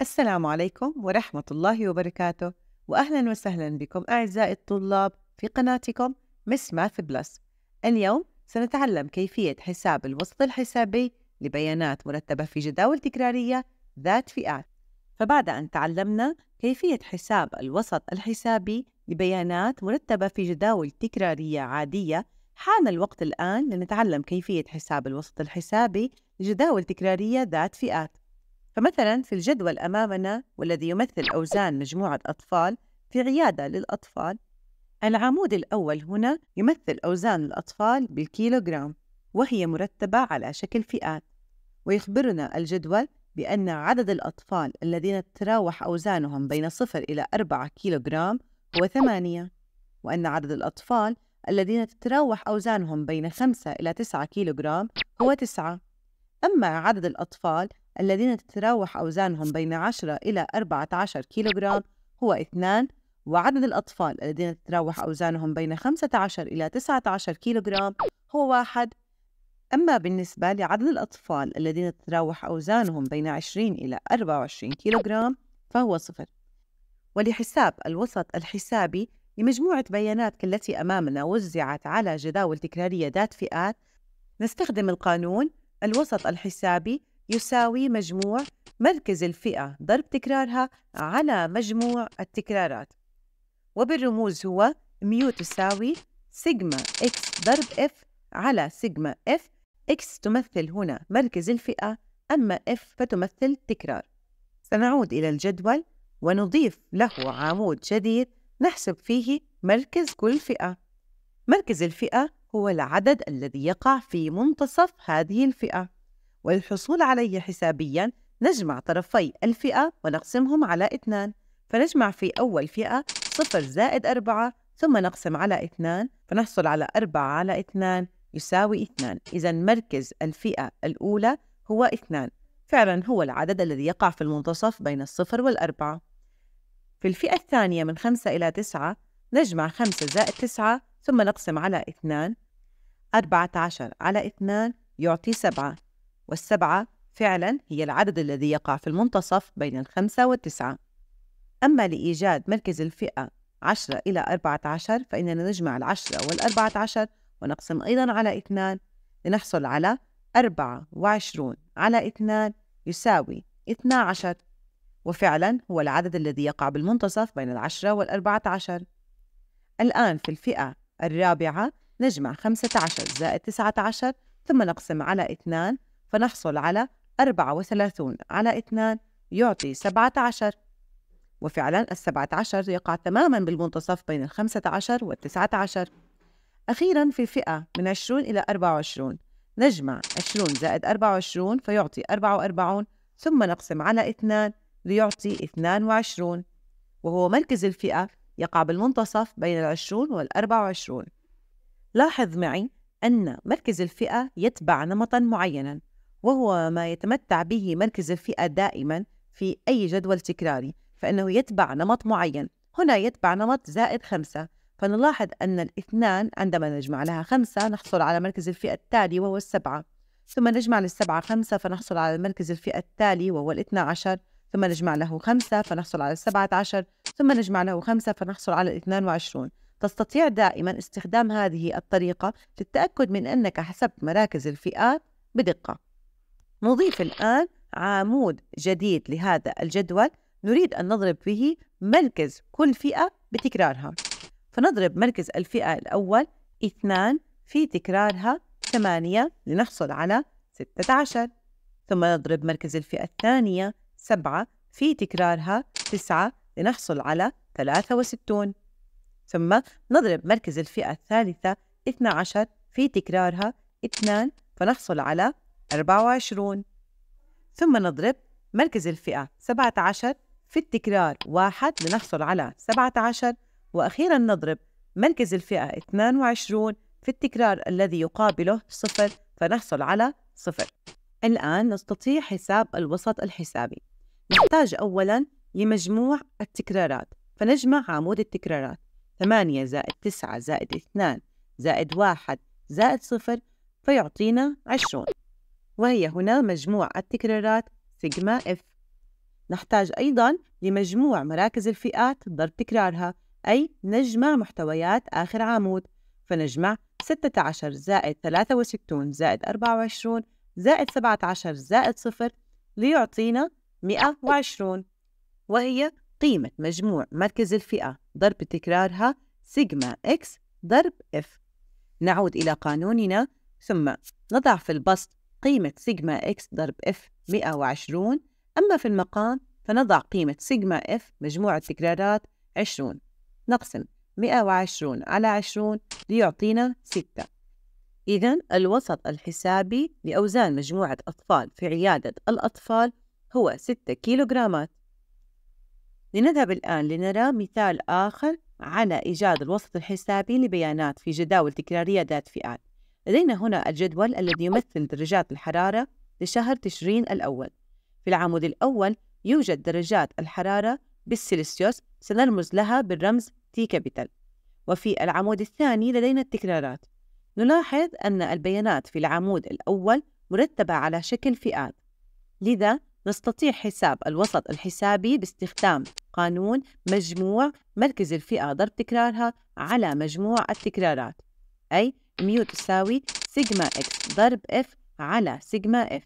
السلام عليكم ورحمة الله وبركاته وأهلا وسهلا بكم أعزائي الطلاب في قناتكم مس ماث بلس اليوم سنتعلم كيفية حساب الوسط الحسابي لبيانات مرتبة في جداول تكرارية ذات فئات فبعد أن تعلمنا كيفية حساب الوسط الحسابي لبيانات مرتبة في جداول تكرارية عادية حان الوقت الآن لنتعلم كيفية حساب الوسط الحسابي لجداول تكرارية ذات فئات فمثلا في الجدول أمامنا والذي يمثل أوزان مجموعة أطفال في عيادة للأطفال العمود الأول هنا يمثل أوزان الأطفال بالكيلوغرام وهي مرتبة على شكل فئات ويخبرنا الجدول بأن عدد الأطفال الذين تتراوح أوزانهم بين صفر إلى أربعة كيلوغرام هو ثمانية وأن عدد الأطفال الذين تتراوح أوزانهم بين خمسة إلى تسعة كيلوغرام هو تسعة أما عدد الأطفال الذين تتراوح أوزانهم بين 10 إلى 14 كيلوغرام هو اثنان وعدد الأطفال الذين تتراوح أوزانهم بين 15 إلى 19 كيلوغرام هو واحد أما بالنسبة لعدد الأطفال الذين تتراوح أوزانهم بين 20 إلى 24 كيلوغرام فهو صفر ولحساب الوسط الحسابي لمجموعة بيانات كالتي أمامنا وزعت على جداول تكرارية ذات فئات نستخدم القانون الوسط الحسابي يساوي مجموع مركز الفئة ضرب تكرارها على مجموع التكرارات وبالرموز هو ميو تساوي سيجما إكس ضرب إف على سيجما إف إكس تمثل هنا مركز الفئة أما إف فتمثل تكرار سنعود إلى الجدول ونضيف له عمود جديد نحسب فيه مركز كل فئة مركز الفئة هو العدد الذي يقع في منتصف هذه الفئة والحصول عليه حسابيا نجمع طرفي الفئة ونقسمهم على اثنان فنجمع في أول فئة صفر زائد أربعة ثم نقسم على اثنان فنحصل على أربعة على اثنان يساوي اثنان إذا مركز الفئة الأولى هو اثنان فعلا هو العدد الذي يقع في المنتصف بين الصفر والأربعة في الفئة الثانية من خمسة إلى تسعة نجمع خمسة زائد تسعة ثم نقسم على اثنان أربعة عشر على اثنان يعطي سبعة والسبعة فعلا هي العدد الذي يقع في المنتصف بين الخمسة والتسعة أما لإيجاد مركز الفئة 10 إلى 14 فإننا نجمع العشرة والأربعة عشر ونقسم أيضا على اثنان لنحصل على 24 على اثنان يساوي 12 وفعلا هو العدد الذي يقع بالمنتصف بين العشرة والأربعة عشر الآن في الفئة الرابعة نجمع 15 زائد 19 ثم نقسم على 2 فنحصل على 34 على 2 يعطي 17 وفعلا ال 17 يقع تماما بالمنتصف بين ال 15 وال 19 أخيرا في فئة من 20 إلى 24 نجمع 20 زائد 24 فيعطي 44 ثم نقسم على 2 ليعطي 22 وهو مركز الفئة يقع بالمنتصف بين ال 20 وال 24 لاحظ معي أن مركز الفئة يتبع نمطا معينا وهو ما يتمتع به مركز الفئة دائما في أي جدول تكراري فإنه يتبع نمط معين هنا يتبع نمط زائد خمسة فنلاحظ أن الاثنان عندما نجمع لها خمسة نحصل على مركز الفئة التالي وهو السبعة ثم نجمع للسبعة خمسة فنحصل على مركز الفئة التالي وهو الاثنى عشر ثم نجمع له خمسة فنحصل على السبعة عشر ثم نجمع له خمسة فنحصل على الاثنان وعشرون تستطيع دائما استخدام هذه الطريقة للتأكد من أنك حسبت مراكز الفئات بدقة نضيف الآن عمود جديد لهذا الجدول نريد أن نضرب به مركز كل فئة بتكرارها فنضرب مركز الفئة الأول اثنان في تكرارها ثمانية لنحصل على ستة عشر ثم نضرب مركز الفئة الثانية سبعة في تكرارها تسعة لنحصل على ثلاثة وستون ثم نضرب مركز الفئة الثالثة اثنا عشر في تكرارها اثنان فنحصل على 24 ثم نضرب مركز الفئة 17 في التكرار واحد لنحصل على 17 وأخيرا نضرب مركز الفئة 22 في التكرار الذي يقابله صفر فنحصل على صفر الآن نستطيع حساب الوسط الحسابي نحتاج أولا لمجموع التكرارات فنجمع عمود التكرارات 8 زائد 9 زائد 2 زائد 1 زائد 0 فيعطينا 20 وهي هنا مجموع التكرارات سيجما اف نحتاج أيضا لمجموع مراكز الفئات ضرب تكرارها أي نجمع محتويات آخر عمود فنجمع 16 زائد 63 زائد 24 زائد 17 زائد 0 ليعطينا 120 وهي قيمة مجموع مركز الفئة ضرب تكرارها سيجما إكس ضرب إف نعود إلى قانوننا ثم نضع في البسط قيمة سيجما إكس ضرب إف 120 أما في المقام فنضع قيمة سيجما إف مجموعة تكرارات 20 نقسم 120 على 20 ليعطينا 6 إذا الوسط الحسابي لأوزان مجموعة أطفال في عيادة الأطفال هو 6 كيلوغرامات لنذهب الآن لنرى مثال آخر على إيجاد الوسط الحسابي لبيانات في جداول تكرارية ذات فئات لدينا هنا الجدول الذي يمثل درجات الحرارة لشهر تشرين الأول في العمود الأول يوجد درجات الحرارة بالسيلسيوس سنرمز لها بالرمز تي كابيتال وفي العمود الثاني لدينا التكرارات نلاحظ أن البيانات في العمود الأول مرتبة على شكل فئات لذا نستطيع حساب الوسط الحسابي باستخدام قانون مجموع مركز الفئة ضرب تكرارها على مجموع التكرارات أي ميو تساوي سيجما إكس ضرب إف على سيجما إف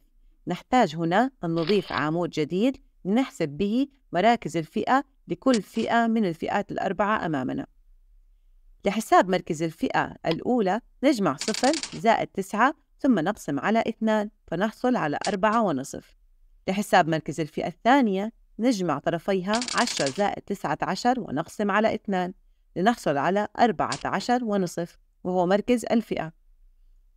نحتاج هنا أن نضيف عمود جديد لنحسب به مراكز الفئة لكل فئة من الفئات الأربعة أمامنا لحساب مركز الفئة الأولى نجمع صفر زائد تسعة ثم نقسم على اثنان فنحصل على أربعة ونصف لحساب مركز الفئة الثانية نجمع طرفيها عشرة زائد تسعة عشر ونقسم على اثنان لنحصل على أربعة عشر ونصف وهو مركز الفئة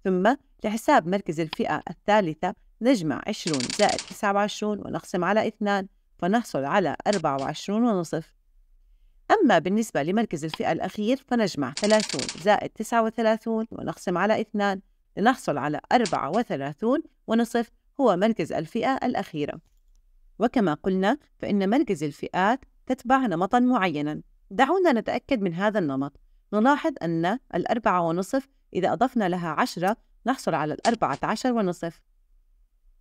ثم لحساب مركز الفئة الثالثة نجمع 20 زائد 29 ونقسم على 2 فنحصل على 24 ونصف أما بالنسبة لمركز الفئة الأخير فنجمع 30 زائد 39 ونقسم على 2 لنحصل على 34 ونصف هو مركز الفئة الأخيرة وكما قلنا فإن مركز الفئات تتبع نمطا معينا دعونا نتأكد من هذا النمط نلاحظ أن الأربعة ونصف إذا أضفنا لها عشرة نحصل على الأربعة عشر ونصف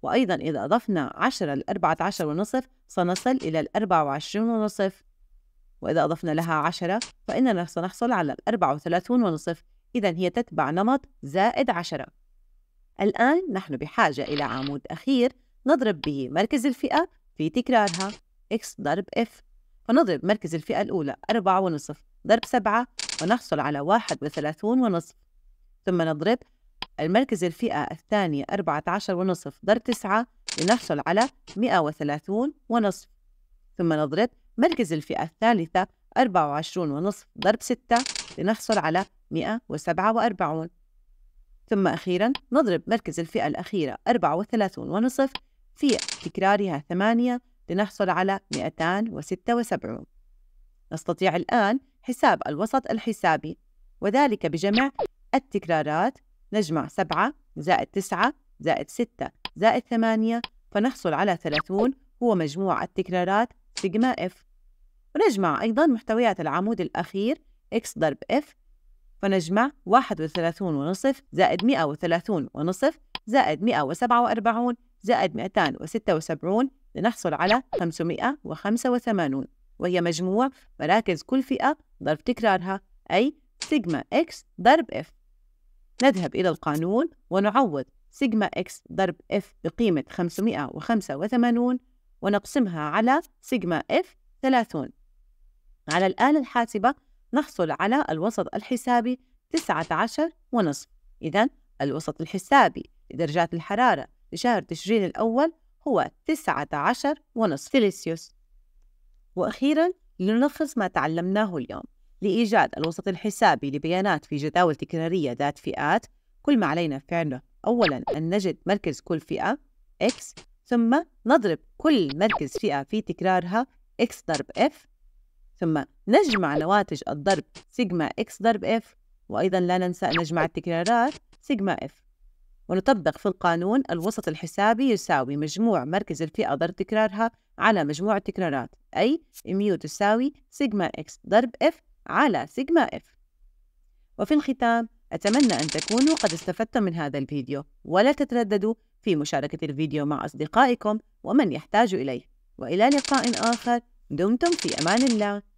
وأيضا إذا أضفنا عشرة لأربعة عشر ونصف سنصل إلى الأربعة وعشرون ونصف وإذا أضفنا لها عشرة فإننا سنحصل على الأربعة وثلاثون ونصف إذا هي تتبع نمط زائد عشرة الآن نحن بحاجة إلى عمود أخير نضرب به مركز الفئة في تكرارها x ضرب f فنضرب مركز الفئة الأولى أربعة ونصف ضرب سبعة ونحصل على واحد وثلاثون ونصف ثم نضرب المركز الفئة الثانية أربعة عشر ونصف ضرب تسعة لنحصل على مئة وثلاثون ونصف ثم نضرب مركز الفئة الثالثة أربعة وعشرون ونصف ضرب ستة لنحصل على مئة وسبعة وأربعون ثم أخيرا نضرب مركز الفئة الأخيرة أربعة وثلاثون ونصف في تكرارها ثمانية لنحصل على مئتان وستة وسبعون نستطيع الآن حساب الوسط الحسابي وذلك بجمع التكرارات نجمع 7 زائد 9 زائد 6 زائد 8 فنحصل على 30 هو مجموع التكرارات سيجما F ونجمع أيضا محتويات العمود الأخير x ضرب f فنجمع 31 ونصف زائد 130 ونصف زائد 147 زائد 276 لنحصل على 585 وهي مجموع مراكز كل فئة ضرب تكرارها أي سيجما إكس ضرب إف نذهب إلى القانون ونعوض سيجما إكس ضرب إف بقيمة 585 ونقسمها على سيجما إف 30 على الآلة الحاسبة نحصل على الوسط الحسابي 19 ونصف إذا الوسط الحسابي لدرجات الحرارة لشهر تشرين الأول هو 19 ونصف سيليسيوس وأخيرا لنلخص ما تعلمناه اليوم لإيجاد الوسط الحسابي لبيانات في جداول تكرارية ذات فئات كل ما علينا فعله أولا أن نجد مركز كل فئة X ثم نضرب كل مركز فئة في تكرارها X ضرب F ثم نجمع نواتج الضرب سيجما X ضرب F وأيضا لا ننسى أن نجمع التكرارات سيجما F ونطبق في القانون الوسط الحسابي يساوي مجموع مركز الفئة ضرب تكرارها على مجموع التكرارات أي ميو تساوي سيجما إكس ضرب إف على سيجما إف وفي الختام أتمنى أن تكونوا قد استفدتم من هذا الفيديو ولا تترددوا في مشاركة الفيديو مع أصدقائكم ومن يحتاج إليه وإلى لقاء آخر دمتم في أمان الله